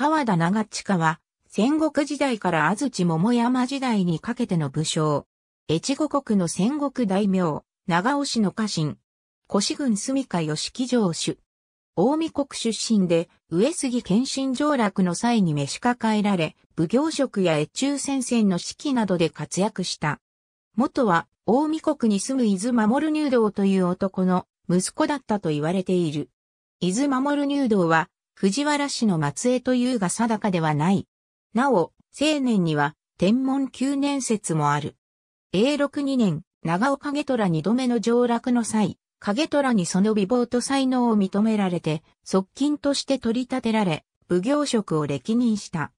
川田長近は、戦国時代から安土桃山時代にかけての武将。越後国の戦国大名、長尾氏の家臣。越軍住家義木城主。大見国出身で、上杉謙信上洛の際に召し抱えられ、奉行職や越中戦線の指揮などで活躍した。元は、大見国に住む伊豆守入道という男の息子だったと言われている。伊豆守入道は、藤原氏の末裔というが定かではない。なお、青年には、天文九年説もある。永禄二年、長尾景虎二度目の上洛の際、影虎にその美貌と才能を認められて、側近として取り立てられ、武行職を歴任した。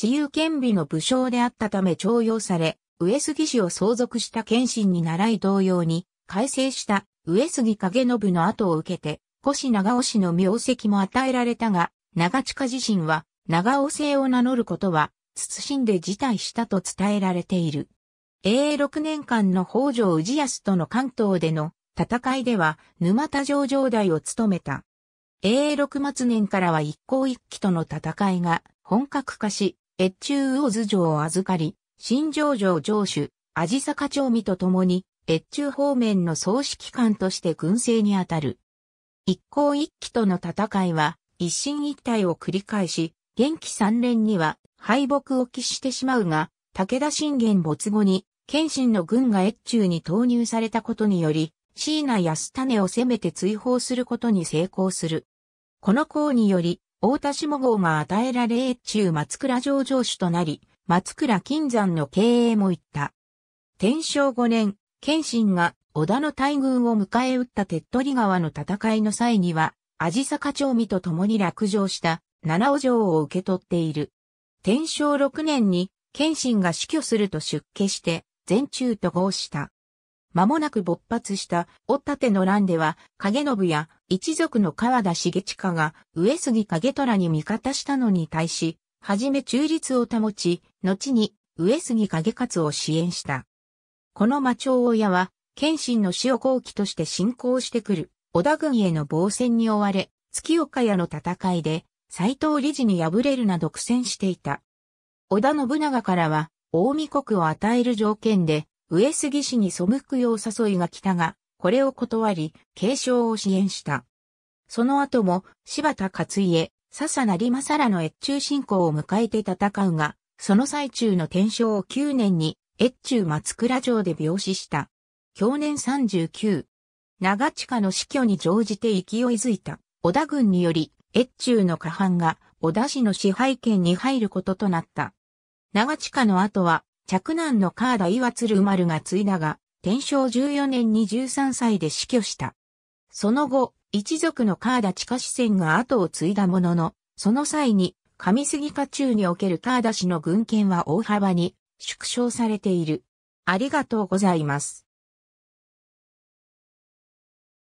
自由権備の武将であったため徴用され、上杉氏を相続した謙信に習い同様に、改正した上杉景信の後を受けて、少し長尾市の名跡も与えられたが、長近自身は、長尾姓を名乗ることは、謹んで辞退したと伝えられている。永6年間の北条氏康との関東での戦いでは沼田城城代を務めた。永6末年からは一向一揆との戦いが本格化し、越中魚津城を預かり、新城城城主、あじさか町民と共に、越中方面の総指揮官として軍政にあたる。一向一揆との戦いは一進一退を繰り返し、元気三連には敗北を喫してしまうが、武田信玄没後に、謙信の軍が越中に投入されたことにより、椎名安種を攻めて追放することに成功する。この功により、大田下郷が与えられ越中松倉城城主となり、松倉金山の経営も行った。天正五年、謙信が織田の大軍を迎え撃った手っ取り川の戦いの際には、味坂町美と共に落城した七尾城を受け取っている。天正6年に謙信が死去すると出家して、全中と合した。間もなく勃発したおったての乱では、影信や一族の川田重親が上杉影虎に味方したのに対し、はじめ中立を保ち、後に上杉影勝を支援した。この魔鳥親は、謙信の死を後期として進行してくる、織田軍への防戦に追われ、月岡屋の戦いで、斎藤理事に敗れるなど苦戦していた。織田信長からは、近江国を与える条件で、上杉氏に背くよう誘いが来たが、これを断り、継承を支援した。その後も、柴田勝家、笹成政らの越中進行を迎えて戦うが、その最中の天正9年に、越中松倉城で病死した。去年39。長近の死去に乗じて勢いづいた。織田軍により、越中の下半が織田氏の支配権に入ることとなった。長近の後は、嫡男の河田岩鶴丸が継いだが、天正14年に13歳で死去した。その後、一族の河田地下支線が後を継いだものの、その際に、上杉家中における河田氏の軍権は大幅に縮小されている。ありがとうございます。